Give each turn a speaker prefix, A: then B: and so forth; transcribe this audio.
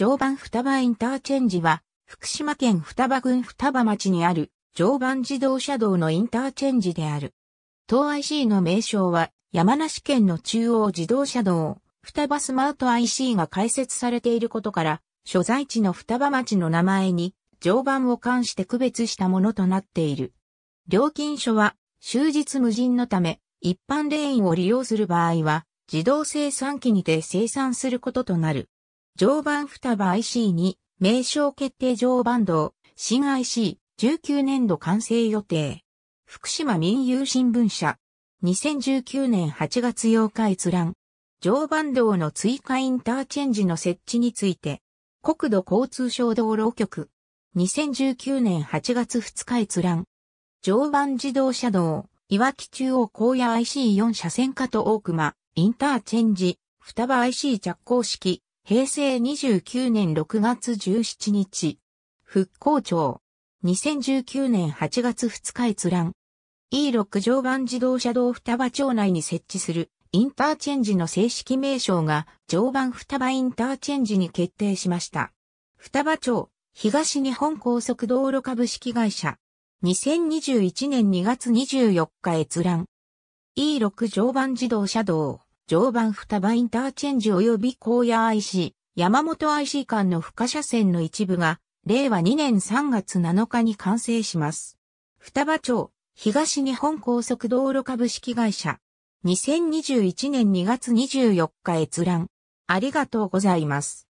A: 常磐双葉インターチェンジは、福島県双葉郡双葉町にある常磐自動車道のインターチェンジである。東 IC の名称は、山梨県の中央自動車道、双葉スマート IC が開設されていることから、所在地の双葉町の名前に、常磐を冠して区別したものとなっている。料金所は、終日無人のため、一般レーンを利用する場合は、自動生産機にて生産することとなる。常磐双葉 IC2、名称決定常磐道、新 IC19 年度完成予定。福島民友新聞社。2019年8月8日閲覧。常磐道の追加インターチェンジの設置について、国土交通省道路局。2019年8月2日閲覧。常磐自動車道、いわき中央高野 IC4 車線下と大熊、インターチェンジ、双葉 IC 着工式、平成29年6月17日、復興庁、2019年8月2日閲覧、E6 常磐自動車道双葉町内に設置するインターチェンジの正式名称が常磐双葉インターチェンジに決定しました。双葉町、東日本高速道路株式会社、2021年2月24日閲覧、E6 常磐自動車道、常磐双葉インターチェンジ及び高野 IC、山本 IC 間の付加車線の一部が、令和2年3月7日に完成します。双葉町、東日本高速道路株式会社。2021年2月24日閲覧。ありがとうご
B: ざいます。